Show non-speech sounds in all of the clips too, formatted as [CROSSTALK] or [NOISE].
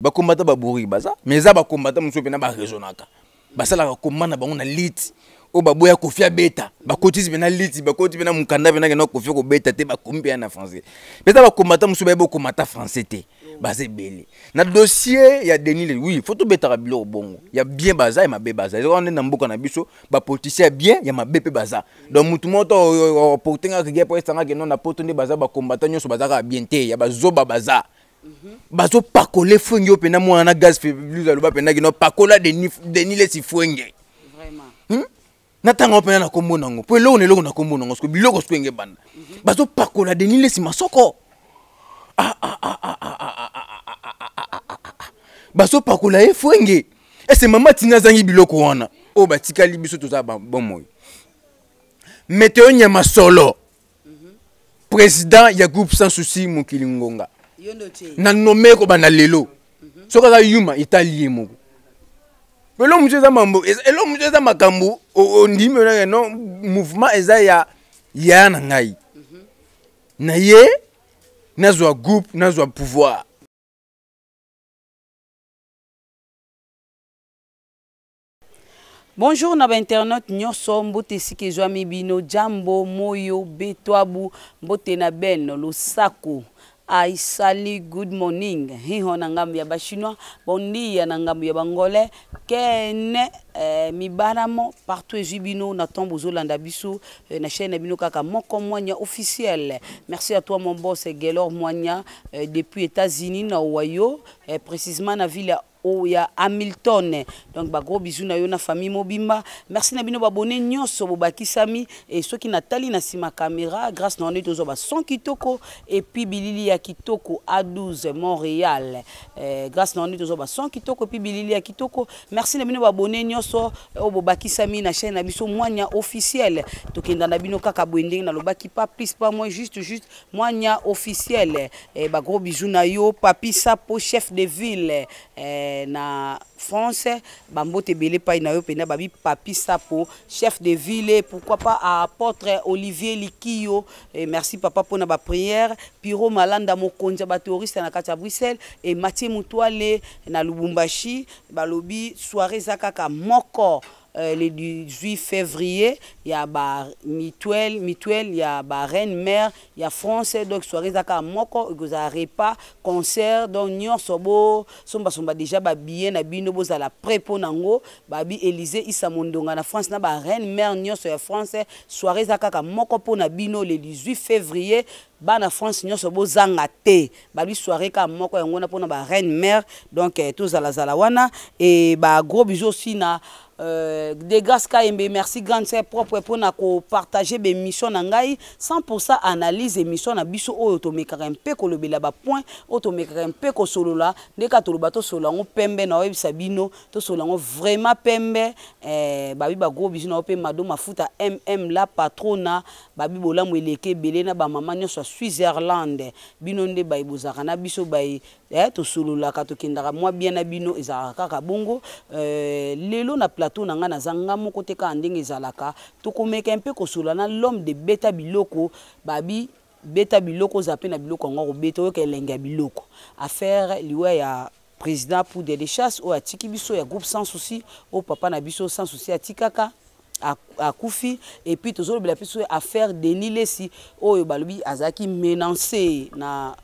bakombata babori baza mais eza bakombata mosusu mpena baresonaka basalaka komba na bango na liti oyo baboya kofi abeta bakotisi mpena liti bakoti mpena mokanda mpena kenda kofi kobeta te bakomi mpe ya na français mpe eza bakombata mosusu bayeba okomata français te baza ebele na dossier ya denile oui fo tobetaka biloko bongo ya bien baza ya mabe baza ezaka nde na mboka na biso bapolitisien ya bien ya mabe mpe baza donc motu moto aporte euh, euh, ngaka ge po esangaki no na poto nde baza bakombata nyonso baza kaka bien te ya bazoba baza bazopakola efwenge oyo mpena mwana na gaz feblus aloba mpenaki no pakola denis lesi fwenge na ntango mpena nakombona yango mpo eloko na eloko nakombona yango siko biloko siko enge banda bazopakola denis lesi masoko bazopakola ye fwenge ese mama ntina azangi biloko wana oyo batikali biso toza bomoi meteo nyama solo président ya groupe sans souci mokili ngonga na nome ekobanda lelo mhm. soki aza yuma etali ye moko elo mosu eza mambo elo mosu eza makambo ondimi onake non mouvement eza ya yaya na ngai mhm. na ye nazwa groupe nazwa pouvoir bonjour na bainternaute nyonso mbote esika ezwami bino jambo moyo betwabu mbote na beno losako I sali good morning hiho na ngambu ya bachinois bondia na ngambu ya bangolais kene eh, mibaramo partout ezwi bino na ntombo ozolanda biso eh, na chaîne na bino kaka moko mwanya officiel merci à toi mon boss gelor mwanya eh, depuis états-unis na ohio eh, précisement na ville ya y a hamilton donc bah gros na yo na famille mobimba merci na bino babone Sami et ceux soki natali na sima kamera grâce na wana ba son kitoko et puis bilili ya kitoko a12 montréal eh, grâce na wana ba son kitoko puis bilili ya kitoko merci na bino Nyoso au eh, oyo bobakisami na chaîne na biso moanya officiel tokenda na bino kaka boye na Lobaki pas plus pas moins juste juste moanya officiel eh, bah, gros bisous na yo papi po chef de ville eh, na france bambote belé pa na yo mpenza babi papi sapo chef de ville pourquoi pas apôtre olivier likio et eh, merci papa pour mpona baprière piro malanda Mokonja ba touriste na kati bruxelles et eh, mathieu motwale na lubumbashi balobi soirée zakaka kaka euh, le 18 février il y a bar mituel mituel il y a reine mère il y a français donc soirée zaka moko a repas concert donc nyonso bo somba somba déjà ba billet na bino bozala prêt nango babi Élysée Isamondonga, Mondonga France na reine mère nyonso France soirée zaka moko pour na bino le 18 février bana france nyonso bozanga te lui soirée kaka moko yango wana mpona ba reine mère donc eh, tous Zalawana et Et gros bisous aussi na euh, degrâce KMB merci grande sœur propre pour mpona kopartage bemission na ngai 100 analyse émission na biso oyo tomekaka point kolobela bapoint oyo tomekaka mpe kosolola ndeka toloba tosolola yango pembe naoyebisa bino tosolola yango vraiment pembe eh, babi bagros biso mado mafuta mm la patrona babi bolamu eleke Belena, na bamama nyonso ya switzerland bino nde bai bai e eh, tosololaka tokendaka mwa bien na bino ezalaka kaka bongo eh, lelo na plateau na ngai naza nga moko te kaka ndenge ezalaka tokomeka mpe kosolola na l'homme de beta biloko babi beta biloko oza mpe na biloko yango kobeta oyoka elenge ya biloko affaire liwa ya président pour de rechasse oyo atiki biso ya groupe sans souci oyo papa na biso sans souci atikaka akufi epuis tozolobela mpe so affaire denis lesi oyo balobi azalaki menance na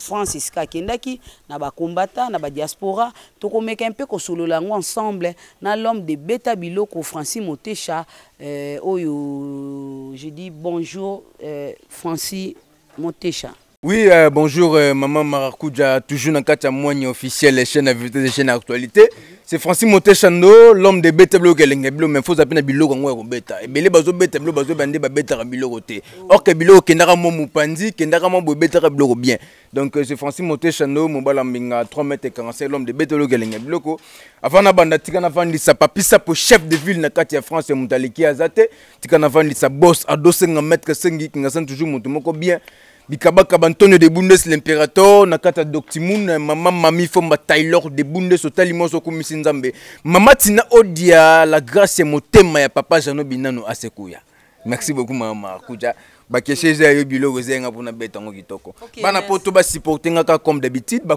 francis kakendaki na bakombata na badiaspora tokomeka mpe kosolola yango ensemble na l'homme de beta biloko francis motesha eh, oyo je dis bonjour eh, francis motesha Oui, euh, bonjour euh, Maman Maracuja, toujours dans le cadre de moigne officielle, chaîne à vérité, chaîne à actualité. Mm -hmm. c'est francis motechando l'homme de beta biloko elenge bilo mais foza mpe na biloko yango ya kobeta ebele bazobeta bilo bazobeta nde babetaka biloko te orke biloko ekendaka mwa mopanzi kendaka mwa boye ebetaka biloko bien donc euh, c'est francis motechando mobala mbinga 3 mètre 45 l'homme de beta biloko elenge biloko avant nabanda tika navandisa papi sapo chef de ville na kati ya france moto aleki aza te tika navandisa bos adosenga mètre sengikinga sani toujours moto moko bien Bikabaka bantonio de bundes l'empereur nakata kata maman mama mami fomba taylor de bundes otali moso okumisi nzambe mama tina odia la grâce ya motema ya papa jano binano asekuya merci beaucoup maman markuja bakeshe eza yo biloko eza yenga beta yango kitoko bana po ba basupporte ngaka comme d'habitude ba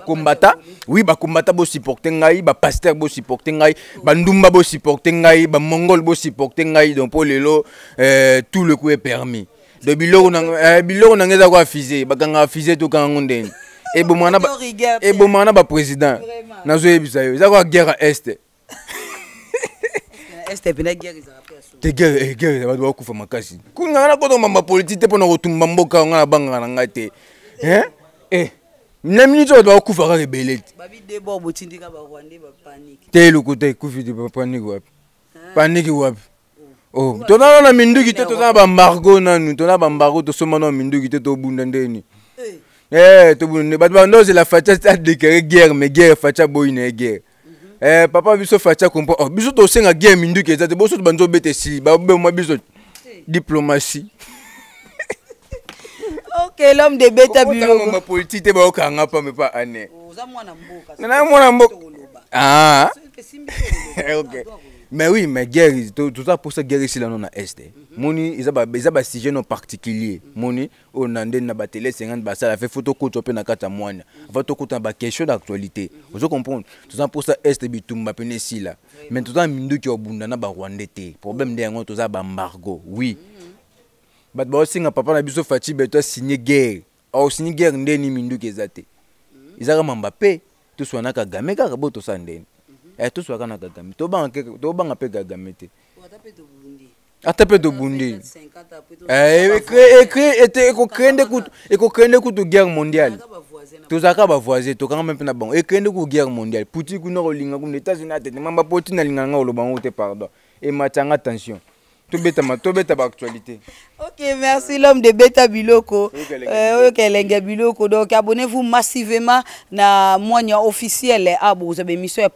wi bakombata bosupporte ngai bapaster bosupporte ngai bandumba bosupporte ngai bo bosupporte ngai donc mpo lelo euh, tout le coup est permis de biloko na ngai eh, eza ko afize bakanga afize tokanga ngo ndeni ebomaka na baprésident nazoyebisa yo eza kaka guerre ya este te guerre eza bato bakufa makasi kungaa na kotomamba politike te mpona kotumba mboka yanga na bangaka na ngai te eh, na minute bato bakufa kaka ebele te te luku te ekufi te paniki wapi paniki wapi oh toza nano na minduki te toza na bambargo nanu toza na bambargo tosomba nano minduki te tobunda ndeni Eh, eh tobunda nde bato bando ozela fatia adekere guerre mais guerre fatia boyi na ye guerre mhm. eh, papa biso fatia comprend oh, biso tosenga guerre minduki eza te boso banza obeta esili babemwa biso eh. diplomatie [LAUGHS] ok l'homme de beta biloko politique te baokanga pa mais pas ane nana oh, mwana mboka ah [LAUGHS] ok mais oui mais guerre toza mposa guerre esilano na este moni eza basujet non particulier moni oyo na nde na batele 50 basala fe fo tokota mpe mhm. na kati ya mwanya afa tokota na baquestion d'actualité mhm. ozo comprendre toza mposa este bitumba pene esila mais toza minduki obunda na barwande te problème mhm. nde yango toza bambargo oui bato baosenga papa na biso fati beto asigne guerre aosigne guerre ndeni minduki eza te ezaka mamba mpe toswanaka game kaka bo tosala ndeni Eh, tozwaka na gagame tobanga mpe gagame te ata mpe tobundi eh, eh, ekokee nde kutu guerre mondiale tozalaka bavoisin tokanga mpe mpe na bango ekee nde kutu guerre mondiale puti kuna kolinga kuna etats-unis atete mamba po tina alinganga olobanga te pardon ematianga tension ok merci l'homme de beta biloko Ok euh, donc abonnez-vous massivement na mon officiel ah, vous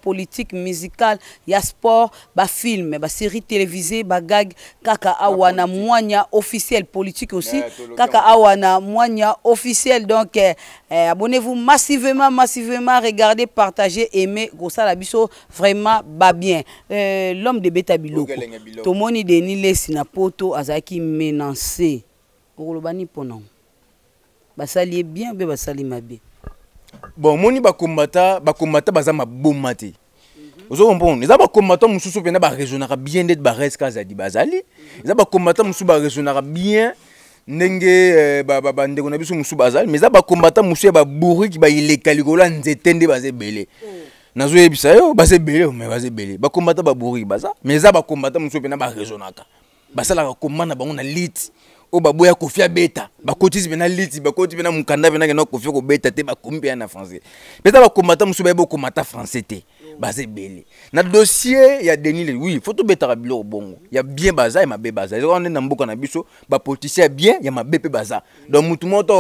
politiques musicales ya politique musicale ya sport bafilme série télévisée gag kaka awa na mwanya officiel politique aussi kaka awana na mwanya officiel donc euh, euh, abonnez-vous massivement massivement regardez partagez aimez la biso vraiment bien l'homme de beta biloko tomoni denile lesi na poto azalaki menance okoloba ni mpo nango basali ye bien mpe basali mabe bon omoni bakombata bakombata baza maboma te mhm. ozokompona eza bakombata mosusu mpena baresonaka bien ndeti bares kazadi bazali eza bakombata mosusu baresonaka bien ndenge eh, bandeko na biso mosusu bazali mais eza bakombata mosusu ya baburiki baeleka likolo ya nzete nde baza ebele oh. nazoyebisa yo baza ebele me baza ebele bakombata baburiki baza mais eza bakombata mosusu mpena baresonaka basalaka koma na bango na liti oyo baboya kofia beta bakotisi pena liti bakoti pena mokanda pena kena kofia kobeta te bakomi mpe ya na français mpeza bakomata mosu bayeba okomata français te baza ebele na dossier ya denile oui fo tobetaka biloko bongo ya bien baza ya mabe baza ezaka nde na mboka na biso bapoliticien ya bien ya mabe mpe baza donc motu moto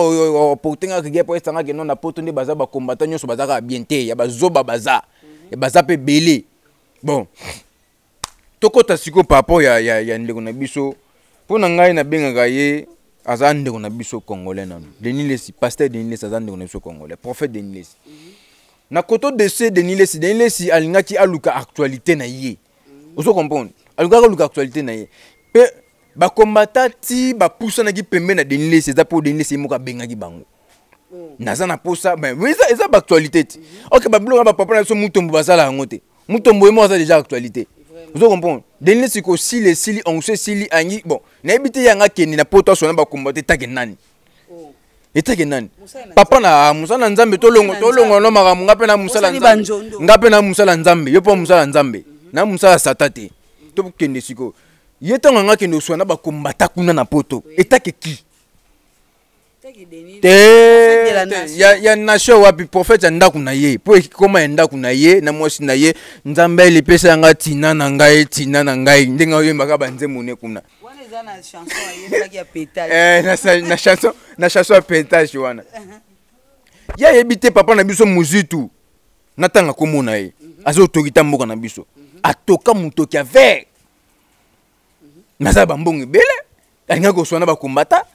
aportengaka ge po esangaka eno na poto nde baza bakombata nyonso bazaka ya bien te ya bazoba baza baza mpe ebele bon tokɔta sikoyo par rapport ya, ya, ya ndeko na biso mpo na ngai nabengaka ye aza ndeko na biso congolais nano denis lesi paster denis lesi aza ndeko na biso congolais prophète denis lesi mm -hmm. na koto dese denis lesi denis lesi alingaki aluka actualité na ye mm -hmm. ozo comprendre alingaki aluka actualité na ye mpe bakombata ti bapusanaki pembeni na denis lesi eza mpo denis lesi ye moko abengaki bango mhm. naza na posa eza baactualité ti mhm. ok babiloko na bapapa na biso mutombo basala yango te mutombo ye moko aza déjà actualité ozo comprendre deni sikoy osili esili onso esili angi bon nayebi te ye anga akende na po to asona bakomba te etake nani oh. etake nani papa na mosala na nzambe tolongana makambo nga mpe na mosala nga mpe na mosala nzambe yo mpo mosala nzambe mhm. na mosala sata te tokende sikoy ye ntango anga akende oswana bakomba ta kuna na poto etake ki te ya, ya nation wapi profete ya ndako na ye mpo ekikoma ya ndako na ye na mwasi na ye nzambe alepesa yanga tina na ngai tina na ngai ndenge oyembaka banzemune kuna eh, na chanson ya pentage wana ye ayebi te papa na biso mozitu natanga komona ye mhm. azotokita mboka na biso mhm. atoka motoki ya vere naza bambongo ebele alingaki koswana bakombata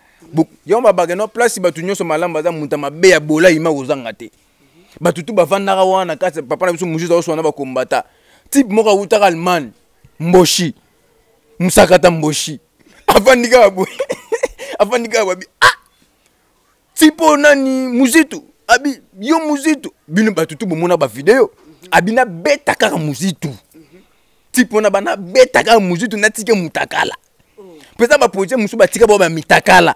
yango babake no place bato nyonso malamu baza muta mabe ya bolai ma kozanga te bato tu bavandaka wana kasi papa na biso mosusu azoswana bakombata type moko awutaka allemagne mboshi mosakata mboshi afandi [LAUGHS] kaka boye afandi [LAUGHS] kaka babi ah type oyo nani muzitu abi yo muzitu bino bato tu bomona bavideo abi nabeta kaka muzitu type wana banabeta kaka muzitu natike mutakala oh. mpenza baproje mosusu batika bao bamitakala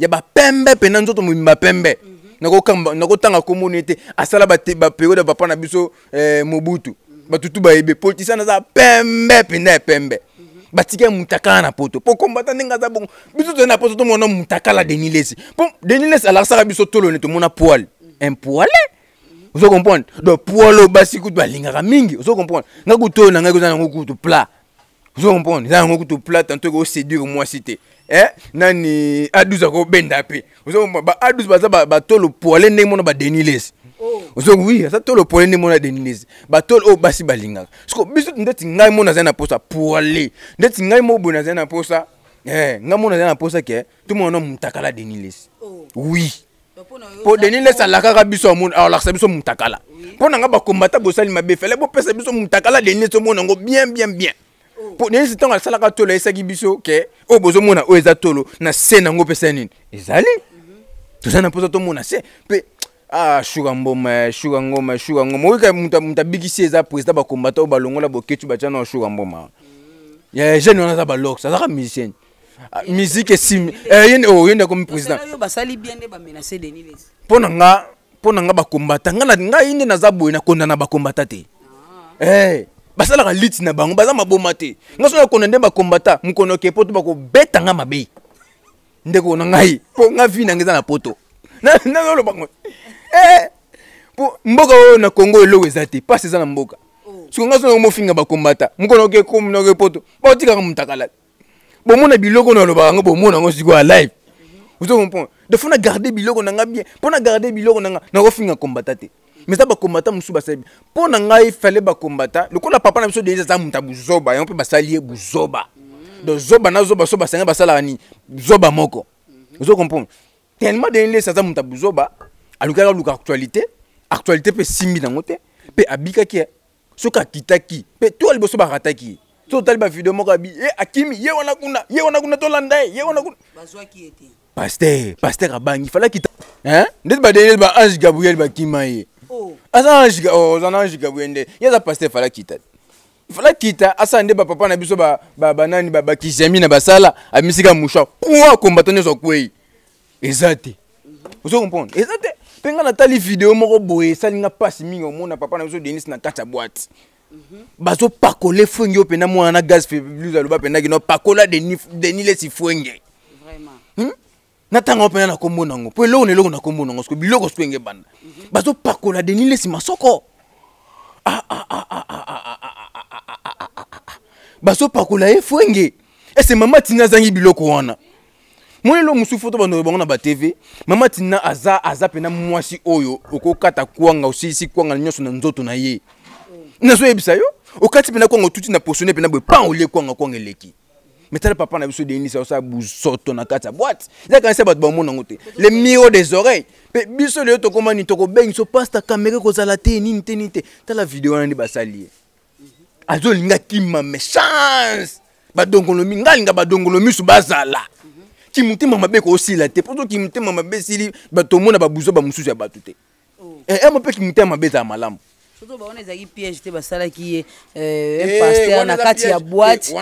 ya bapembe mpena nzoto mobimbi bapembe mhm. nakotanga komona ete asala baperiode ya papa na biso eh, mobutu mhm. batutu bayebe politisien aza pembe mpena ya pembe mhm. batiki ya mutakala na poto mpo kombata ndenge aza bongo biso toyei na poto tomona mutakala denilesi mpo denilesi alakisaka biso tolone tomona poile impoile ozo comprendre donc poile oyo basi kutu balingaka mingi ozo comprendre nga kutu oyo na ngai koza nango kutu plat ozo comprendre eza yango kutu plat tantoki oseduire mwasi te eh? nani adus akobenda mpe baadus baza batolo poale ndenge mona badenilesi oh. ozongi wi aza tolo poale ndenge mona denilesi batolo oyo oh, basi balingaka siko biso ndeti ngai mo nazali na posa poale ndeti ngai mo boye nazali na posa eh, ngai mo nazali na posa ke tomona mutakala denilesi oh. wi po denilesi alakaka biso alakisa biso mutakala mpo na ngai bakombata bosali mabe fele bopesa biso mutakala denilesi omona yango bien bien bien mpo oh. nayebisi ntango asalaka tolo ayesaki biso ke oyo bozomona oyo eza tolo na se nango mpe se nini ezali mhm. toza na mposa tomona se mpe ah shuka mboma shuka ngoma shuka ngoma oyika moto abikisi eza président bakombata oyo balongola boketu batya na shuka mboma mhm. ya jeune wana aza balox azaka musicien ah, eh. musique esimi eh, ye oh, nde akomi président mpo na nga mpo na nga bakombata ngai nde naza boye nakonda na bakombata te ah. eh. basalaka liti na bango baza maboma te nga so nakona nde bakombata mokono oke poto bakobeta nga mabe ndeko na ngai mpo nga vi nanga eza na poto [LAUGHS] nalobango mpo eh, mboka oyo na kongo eloko eza te mpasi eza na mboka siko oh. nga so nako mofinga bakombata mokono oke komonoke poto baotikaka motakalala bomona biloko na olobaka yango bomona yango sikoyo alive mhm. ozo comprendre defo na garde biloko na nga bien mpo na garde biloko na nga nakofinga kombata te mais eza bakombata mosusu basali mpo na ngai fale bakombata lokola papa na biso deise aza moto ya buzoba yango mpe basali ye buzoba donc zoba na zoba so basenga basalaka nini zoba moko ozo comprendre tellement deni lesi aza moto ya buzoba alukaki aluka actualité actualité mpe simbi nango te mpe abikaki ye soki akitaki mpe to liboso barataki ye so otali bavideo moko abi ye akimi ye wana kuna ye wana kuna tolanda eh. ye ye wana kuna paster paster abangi falaki nde badeni ba ange gabriel bakima ye aza na jika oh, aza na jika bwende ye aza paster efala kita te fala kita asala nde bapapa na biso banani bakizami na basala amisika mouchoir po akombata nyonso akwei eza te ozo comprendre eza te mpe ngai natali video moko boye esalinga mpasi mingi omona papa na biso denis na kati ya bwate mhm. bazopakole fwenge oyo mpena mwana na gaz plus aloba mpendaki no pakola denis lesi fwenge na ntango mpena na kombo nango mpo eloko na eloko na kombo nango soko biloko soko enge ebanda bazopakola deni le nsima soko bazopakola ye fwenge ese mama tina azangi biloko wana monelo mosusu foto bandolo bango na batv mama tina aza aza mpena mwasi oyo okokata kwanga osilisi kwanga nyonso na nzoto na ye nazoyebisa yo okati mpena kwanga otuti na posione mpena boye pan olie kwanga kwanga eleki me tala papa na biso denisa osala busoto na kati ya boite eza kanisa bato bamonango te le miro des oreilles mpe biso leyo tokóma nini tokobengi so pasta kamere kozala te nini te nini te tala video wana nde basali ye azolinga kima méchance badongolo mingi nga alinga badongolo miso bazala kimotema mabe kosila te mpo so kimotema mabe esili bato omona eh, eh, babuzo bamosusu ya bato te emo mpe kimotema mabe ezala malamu tozobawana ezalaki piège te basalaki ye eh, eh, paster na kati ya boite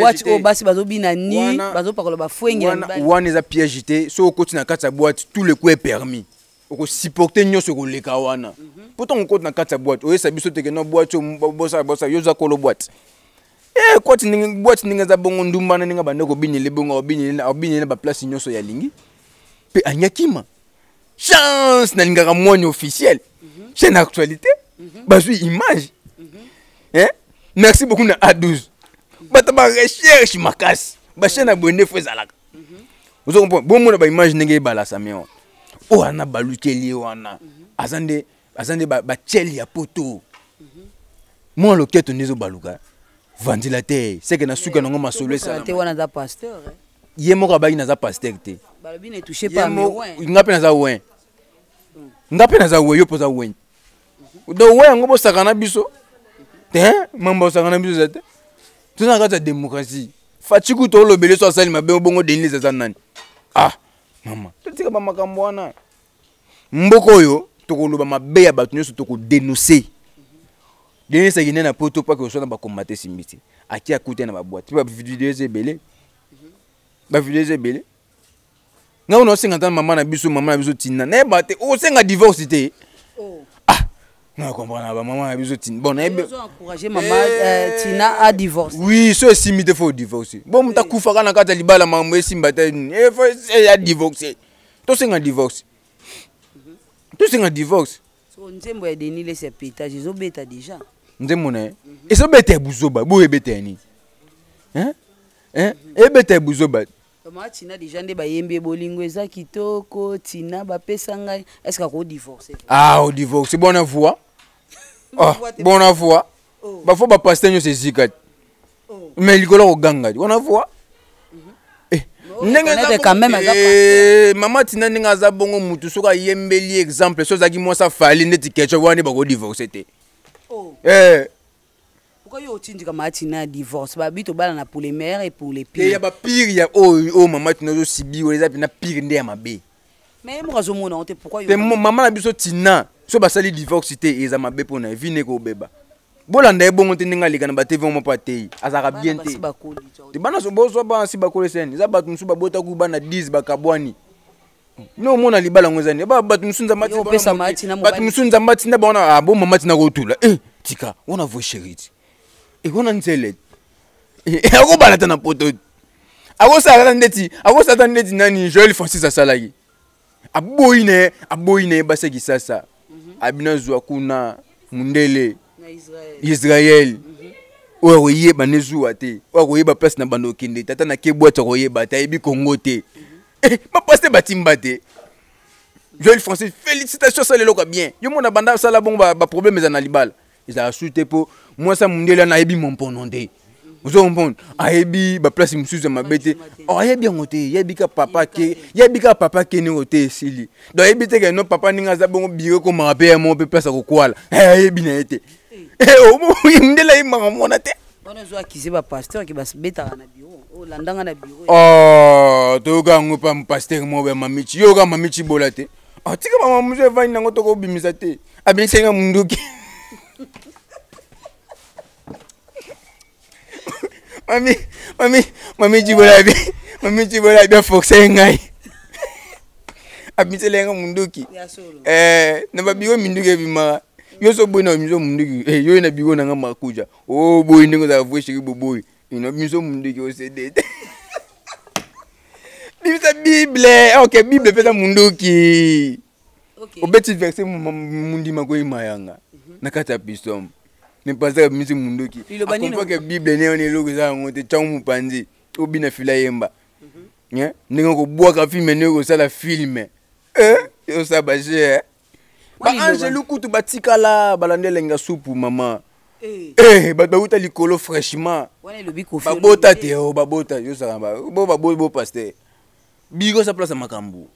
boite eh, oyo basi bazobina nu bazopakola bafwenge wana eza piège te so okoti na kati ya boite tout le coup est permis okosuporte nyonso koleka wana mhm. pourtant okoti na kati ya boite oyesa biso teke na boite oyo yoza kolo boite koti ndenge boite ndenge eza bongo ndumbana ndenge bandeko obinele bongo obinele baplace nyonso ya lingi mpe anyakima chance nalingaka mwani officiel mhm. chaine actualité Mhm. bazwi image eh? merci beaucoup na a12 bato barecherche makasi bachaine ya boye nde fo ezalaka mhm. ozo comprendre bomona baimage ndenge ebalasame wana oyo ana balukeli ye wana aza nde aza nde batieli ya poto mwa loketo nde ezobaluka vandila te seke na suka nango masolo esala eh. ye moko abaki naza paster te nga mpe naza wen mm. nga mpe naza wen yo mpo oza wen donc wa yango bosaka na biso te mamba bosaka na biso eza te toza na kati ya démocratie fatiku tolobeli so asali mabe obongo denis eza nani ah mama totika bamakambo wana mboka oyo tokoloba mabe ya bato nyonso tokodenonse denis akende na poto mpaka oswa na bakombate esimbi te aki akuta na babwate mpe bavideo eza ebele bavideo eza ebele ngai ona osenga ntana mama na biso mama na biso ntina nayeba te osenga divorce te nakomprendre bamama na biso tini bon nayebetina euh, eh. adivorce oui so esimi te fo odivorce bo moto akufaka na kati ya libala mambo esimba te adivorce tosenga divorce tosenga divorce nzembo ya denile sa pétage ezobeta déjà nzembo na ye ezobeta ya buzoba boyo ebeta ya nini ebeta ya buzoba mama tina déjà nde bayembi ebolingo eza kitoko tina bapesa ngai estce akodivorce ah odivorce bona voi ah, bona foi oh. bafo bapaster nyonso ezika ti oh. me likolo akoganga ti bona foi mama tina ndenge aza bongo mutu soki ayembeli exemple so ozalaki mwasi afali ndeti ketchup wana nde bakodivorce te oh. eh. pourquoi yo otindika mama tina ya divorce babi tobala na pour le maire et pour le eh, pire ya bapire ya oyo oyo mama tina ozosibi oyo eza pena pire nde ya mabe me ye moko azomona ngo te pourquoi te mama na biso tina so basali divorce te eza mabe mpona vi ndeke obeba bolanda ye bongo te ndenge aleka na batv moko atei azalaka bien te te bana bozwa bana si bakoli sene eza bato mosusu babota ku bana 10 bakabwani ne omona libala yango ezani bato mosusu nzambabato mosusu nzambe atinda bawana ah, bo mama atina kotula e tika wana vo sheriti e eh, wana nzele eh, [LAUGHS] akobala ta na poto akosala ta ndeti akosala ta ndeti nani joel francis asalaki aboyi na ye aboyi na ye basekisasa abinazwa kuna mundele israel mhm. oyo akoyeba nezuwa te oyo akoyeba place na bando okende te ata na kebwati akoyeba te ayebi mhm. eh, kongo te bapaste batimba te joel francis félicitation asala eloko ya bien yo mona banda asala bongo baproblème eza na libala ezala su te mpo mwasa mundele ana ayebi mompono nde ozokompona ayebi baplace mosusu ya mabe te oh, ayebi yango te yebi ka papa ke yebi ka papa keneko te esili do ayebi te keno papa ndenge aza bongo biro ekomaka mpe ya moko mpe place akokwala eh, ayebi na ye te eh, oh, oh, [LAUGHS] ndela ayembaka mwana te wana ozo akize bapasteur ke babetaka na biro olandanga na biro toyoka yango pa paster moko ya mamichi yoyoka mamichi bola te atika bamamusu evandi nango tokobimisa te abimisanga munduki [LAUGHS] mami mami mami jibolabi mami jibolabi afokisa ngai [LAUGHS] abimisela nga munduki eh, na babigo minduki ebimaka yo so boyi na babiso munduki eh, yo na bigo nanga makuja o oh, boyi ndenge ozala vue sheki boboyi ino biso munduki osedete bimisa [LAUGHS] bible ah, ok bible mpeza munduki obeti verse mundima koyima yanga mhm. na kati ya pistomo nipasaka miso munduki akompaka bible neona eloko eza yango te ntango mopanzi obina fila yemba mhm. eh? ndenge okobwaka filme ndenge okosala filme osala bashe baangelu kutu batikala balandi elenga supu mama bato eh. eh, bakuta likolo franchement babota te o oh, babota yosaka bo baboyi bo paster bikosa place ya makambo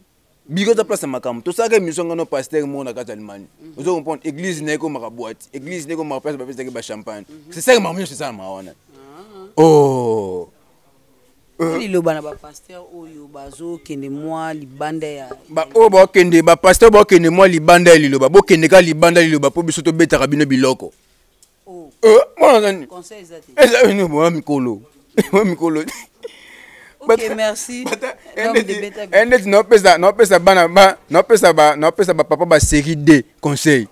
biro eza place ya makambo tosalaka émission ngano paster moko na kati ya allemagne mhm. ozo comprendre église na ekomaka boite église na ekomaka place bapesaki bachampagne sesere mhm. makambo nyonso esalamaka wana ah. o oh. euh. liloba na bapaster oyo bazokende mwa libanda ya oyo oh, bakende bapaster oyo bakende mwa libanda ya liloba bokende ka libanda ya liloba mpo biso tobetaka bino biloko oh. euh, mwana nani eza eh, mikolo [LAUGHS] mikolo ndeti naopesa bapapa basérie d conseil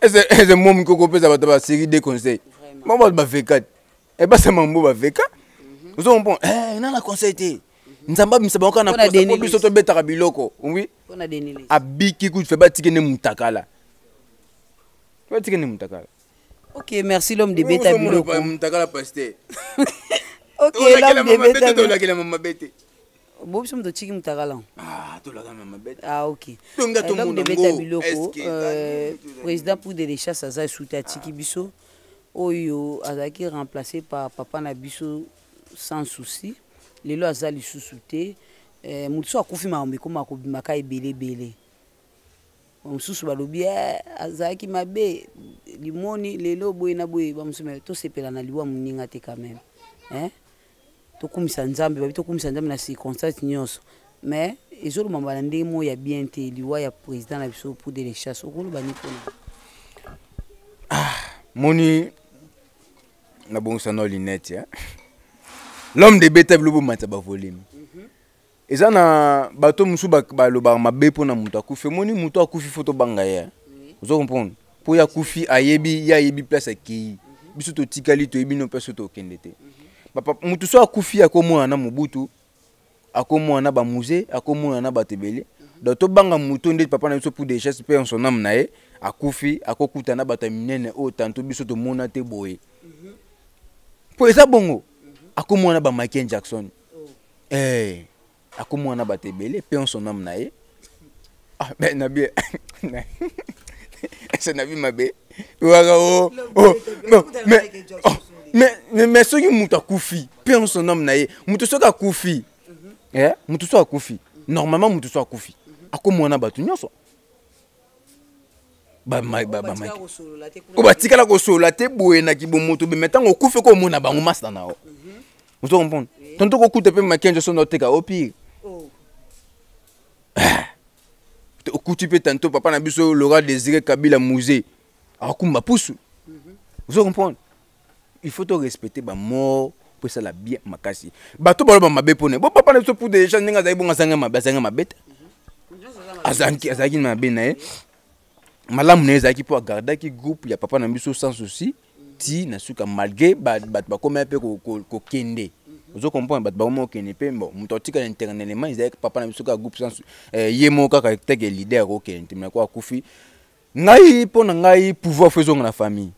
eze mwa moki okopesa bato basérie d conseil mo bato baveka te ebasama mbo baveka ozokompon na na conseil te nzambe abimisa bango kana biso tobetaka biloko oui abiki ah, kutu fe batike nde mutakala batike nde mutakala ok merci l'homme de beta biloko mutakala pasteur [LAUGHS] okelakelama mabe te bo biso moto otiki moto akala okdebeta biloko euh, président pour de lechasse aza esute atiki biso oyo azalaki remplacé par papa na biso sans souci lelo aza lisusu te eh, moto so akufi makambo ekoma kobimaka ebeleebele mosusu balobi eh, azalaki mabe limoni lelo boye na boye bamosusu tosepela na liwa moninga te quand même tokumisa nzambe babi tokumisa nzambe na circonstance nyonso mais ezoloba mbala ndenge moko ya bien te liwa ya président na biso pour de lechas okoloba ni mpona ah, moni nabongisa no linete ya l'homme de beta bilo bomata bavolemi mhm. eza na bato mosusu balobaka mabe mpona moto akufi emoni moto akufi fo tobanga ye ozo comprendre mpo ye akufi ayebi ye ayebi place akei mhm. biso totikali toyebi no place tokende te mm -hmm. mutu so akufi akomonana mobutu akomonana bamuse akomonana bato ebele donc tobanga moto nde papa na biso pour des chasse mpe ya soname na ye akufi akokuta na bato ya minene oyo tanto biso tomona te boye mpo eza bongo akomonana bamichael jackson eh, akomonana bato ebele mpe soname na ye ah, ben, na bien [LAUGHS] ese na bi mabe waka o oh, oh, oh, mais me soki moto akufi mpe nyonso nome na ye moto soki akufi mhm. eh, moto soki akufi normalement moto soki akufi mhm. akomona bato nyonso ko batikala kosolola te boye na kibomoto beme ntango okufi ko omona bango masina na yo ozo kompona tonto kokuta mpe makenzo so na oteka opire oh. eh, okuti mpe tanto papa na biso laura désiré kabila musée akumba pusu mhm. ozo kompona il faut ba respecter pour ça la bien makasi bato baloba mabe mpona bopapa na biso pude jean ndenge azalaki bongo azangi mabe azangi mabe te azalaki na mabe na ye malam na ye pour garder qui groupe ya papa na biso sans souci ti na suka malgré bato bakomaya mpe kokende ba ba mo bakoma pe mpe bon moto atikala internellement ezalaki papa na biso ka groupe sans eh, ye yemo kaka teke leader ko te mina ko akufi ngai mpo na ngai pouvoir fo ezonga na famille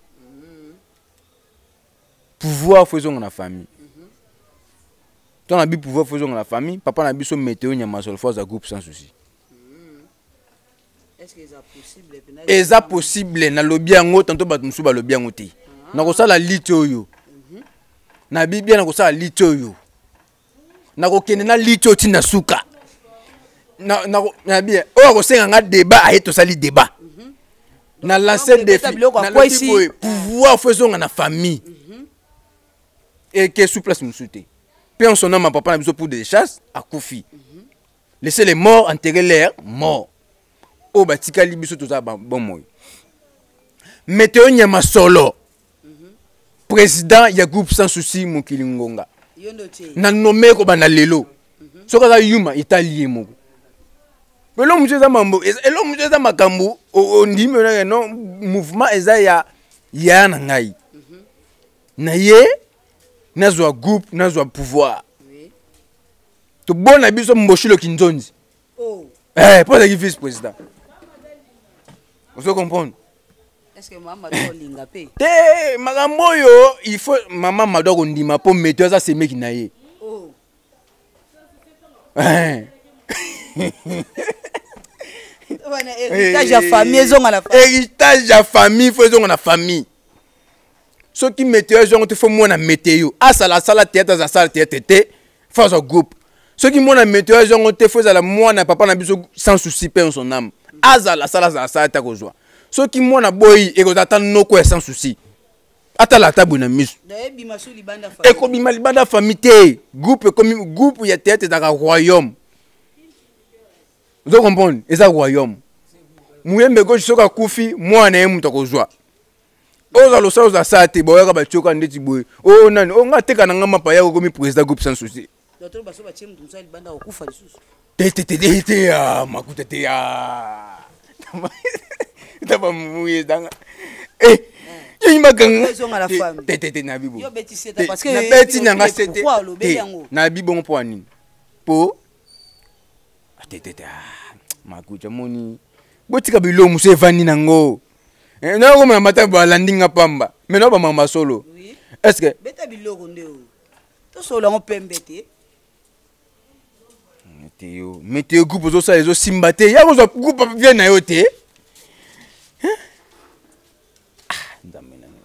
pouvoir mhm. fo mhm. ezonga na famille to na bi pouvoir fo ezonga na famille papa na biso meteo nyama solo fo aza groupe sans souci eza possible nalobi yango tanto bato mosusu balobi yango te nakosala liti oyo na bibia nakosala liti oyo nakokende na liti oyo ntina suka nabia oyo akosenga nga débat aye tosali débat mhm. na lance defi pouvoir fo ezonga na famille eke souplesse mosusu te mpe on sonama papa na biso pour des chasse akufi mhm. laissez les morts enterrer l'air mort oyo oh, batikali biso tozala bomoi meteo nyama solo mhm. président ya groupe sans souci mokili ngonga na nome kobanda lelo mhm. soki aza yuma etali ye moko eloko mosusu eza mambo eloko mosusu eza makambo ondimi non mouvement eza ya yaya na ngai na ye nazwa groupe nazwa pouvoir tobona biso mboshiloki nzonzi mpo oh. eh, azalaki vice président ozo comprendre te makambo oyo ilfaut mama mado akondima mpo meto aza semeki na ye oh. eh. [LAUGHS] eh. héritage ya famille fo ezonga na famille soki meteo ezwango te fo mona meteo asala asala te ata aza asala te ete te fo azwa groupe soki mona meteo ezwango te fo ezala mwana papa na biso sans souci mpe en son âme azala asala azala asala te akozwa soki mwana boyi ekozala ata noko ya sans souci atala ata boye na miso ekobima libanda fami te groupe ekomi groupe ya teatre ezalaka royaume ozo comprendre eza royaume muyembe gauche soki akufi mwana ye moto akozwa ozala osala ozala saa te baoyaka batyoka ndeti boye o nani o nga ateka na nga mapaya okomi président groupe sans souci tetetete ya makuta te ya [LAUGHS] tabamuyezanga eh, eh. yoyimakangate na bibonabeti nanga sete na bibongo mpo anini mpo tetete ah, ah, makuta moni botika bilo mosu evandi nango Eh, nayokomela mata balandi nga pamba me na bamama solo estce beta biloko nde tosolo yango pembe te meteo meteo groupe ozosala ezosimba te ya kozwa groupe vie na yo te ah,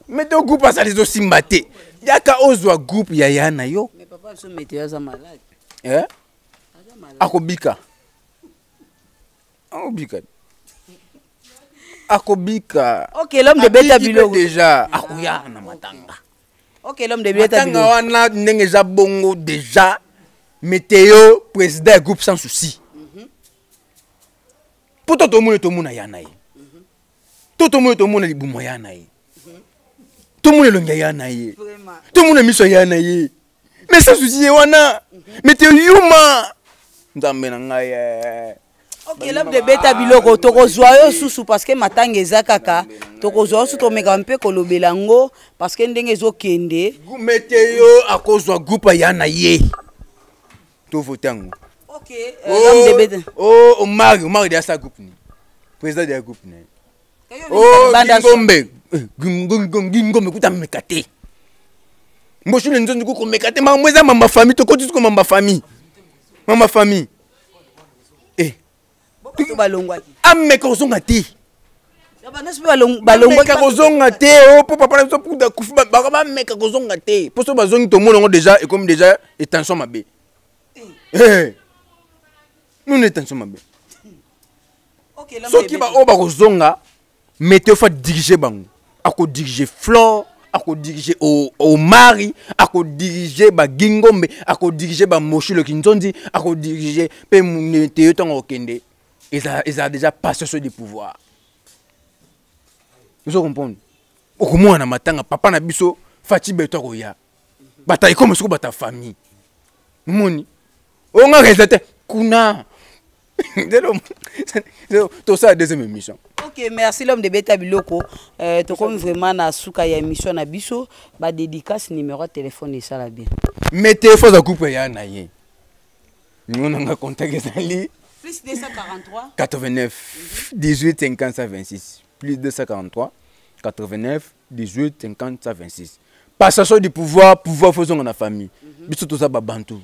meteo groupe asala ezosimba te yaka ozwa groupe ya ya na yo eh? akobika akobika te akobika ok l'homme de beta biloko déjà akoya na matanga ok l'homme de beta biloko wana ndenge eza bongo déjà météo président ya groupe sans souci mpo mhm. to tomoni tomona ya na ye to tomoni tomona libumu ya na ye mhm. tomona elongi ya na ye tomona miso ya na ye mais sans souci ye wana mhm. météo yuma nzambe na ngai eh. kelabde ebeta biloko ah, tokozwa yo susu parceke matanga eza kaka tokozwa yo susu tomekaka mpe kolobela yango parceke ndenge ezokende gume te yo akozwa groupe aya na ye tovote yango euh, oh, omari omari de oh, asa groupe ni président de ya groupe na ye ngombe ngombe kuta meka te mboshule nzonzi kukomeka te makambo eza mamba famille tokoti tuko mamba famille mamba famille ameka kozonga te balongwaka kozonga te o mpo papa na biso kuta kufi bako bameka kozonga te mpo so bazongi tomona yango déjà ekomi déjà étension mabe eh. eh, nuna étension mabe soki baoyo oh, bakozonga meteo fa dirige bango akodirige flore akodirige omari akodirige bagingombe akodirige bamoshi loki nzonzi akodirige mpe meteo ntango okende ils ont, ils ont déjà passé ceux du pouvoir. Vous comprenez Au moins, on a papa n'a biso, fati beto koya. Bata comme sur bata famille. Moni. On a résultat kuna. Tout [LAUGHS] ça deuxième émission. ok merci l'homme de beta biloko euh, tokomi vraiment na suka ya émission na biso badédicace numéro ya telefone esala bien me telefone aza coupe eya na ye nonanga contact ezali Plus 243. 89 18 50 26. Plus 243 89 18 50 26. Passation du pouvoir, pouvoir faisons dans la famille. mais mhm. tout ça babantu.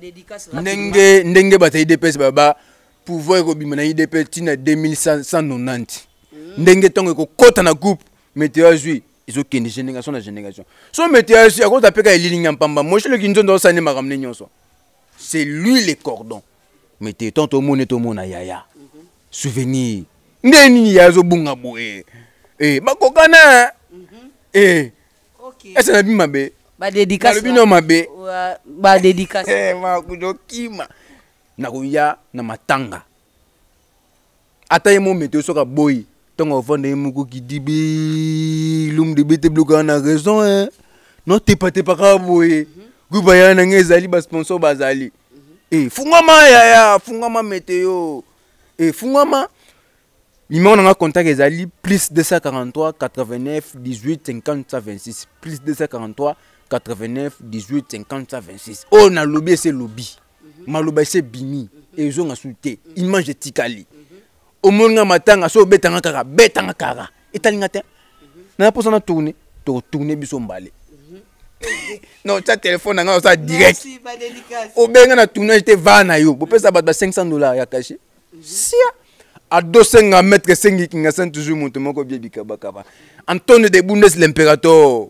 dédicace Ndenge ndenge bataille DPS baba pouvoir ekobima na IDP tina 2190. Ndenge tongo kota na groupe météo azui ezokende génération la génération. So météo azui akota peka elilinga mpamba. Moi je le kinzo ndo sane makamne nyonso. C'est lui les cordons. me te ntango tomoni tomona yaya souvenir nde nini yaya azobunga boye eh. eh, bakokana mhm. eh. ese nabi mabe balobino mabe badedikasmakokima nakoya na matanga ata ye mo meteo soka boyi ntango afanda ye moko kidibi lumu de bete biloko ya na raison e notepatepaka boye mhm. guba ya nanga ezali basponsor bazali e fungwama yaya fungwama meteo e eh, fungwama numéro nanga contact ezali plus 243 89 18 50 26 plus 243 89 18 50 26 oyo nalobi ese lobi mhm. maloba ese bimi mhm. eh, ezonga su te image etikali omoninga matanga so obetanga kaka betanga kaka etalinga te mhm. naya mposa na tourne tokotourne biso mbale [LAUGHS] non tia telefone na ngai oza direct obenga na tournage te vaa na yo bopesa bato ba 500 dollar ya kashe mhm. sia adosenga maître esengikinga san toujours moto moko bie bikabakaba antone de bundes l'impérator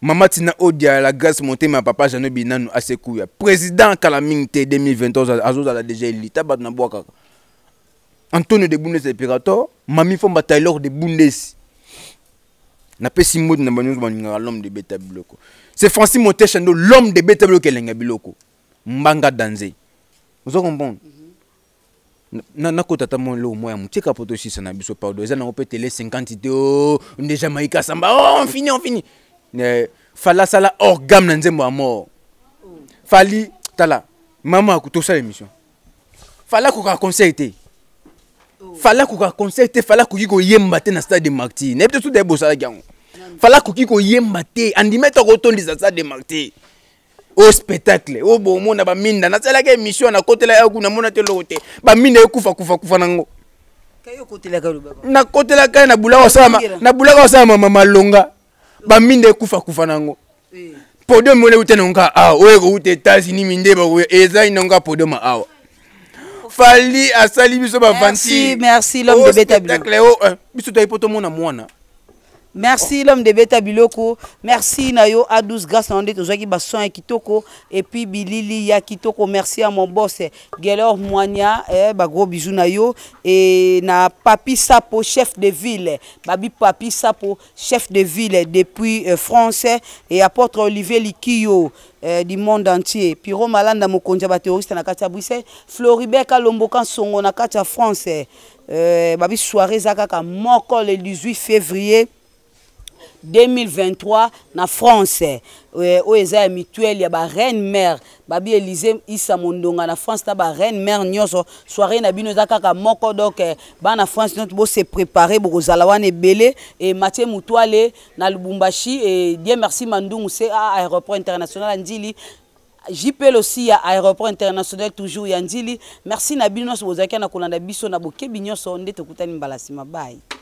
mama ntina odia la grâce motema ya papa janobi nanu asekuya président kala mingi te 2021 azozala déjà elita bato na bwa kaka antone de bundes l'impérator mami fomba taylor de bundes napesi mbote na banyonso balingaka lhomme de beta biloko c'est Francis Montechando, l'homme de BTB qui est biloko. Mbanga danze. Vous comprenez nakota ata mwa loo mwa ya motie kapoto sisa na biso pardon eza nango mpe tele 50 te o ndeja maika samba o oh, mfini omfini falasala hors game na nzembo ya mort fali tala mama tosala émission fali akokaka conseil te fali akokaka conseil te fali akoki koyemba te na stade de martyr nayebi te soda yebosalaki yango fala akoki koyemba te andima ete akotondisa sa demark te o oh, spectacle o oh, bomona baminda nasalaki émission nakotela ya kuna mona te eloko te baminda ekufakufakufa nango nakotelaka ye na bulaka osala mama malonga baminda ekufakufa nango eh. podium ole euta nango awa oyo ekouta etats-unis minde ezali nango podium awa fali asali biso bavantibiso toyei po tomona mwana merci l'homme de beta biloko merci na yo a12 grâce na yo nde tozwaki basoin ya kitoko epuis bilili ya kitoko merci ya mon bos gelor moania eh, bagros bizu na yo e na papi sapo chef de ville babi papi sapo chef de ville depuis euh, france e apôtre olivier likio eh, du monde entier piro malanda mokonzi ya bateroriste na kati ya bruxelles floribert kalomboka nsongo na kati ya france eh, babi soire eza kaka moko le 18 février 2023 na france euh, oyo eza ya mituele ya bareine mare babi elise isa mondonga na france na bareine mare nyonso soire na bino eza kaka moko donk eh, bana france nyonso bose prépare bokozala wana ebele e mathieu mutwale na lubumbashi e die merci mandungu ca aéroport international ya ndili jpl aussi ya aéroport international toujours ya ndili merci na bino nyonso bozalaki na kolanda biso na bokebi nyonso nde tokutani mbala nsima bai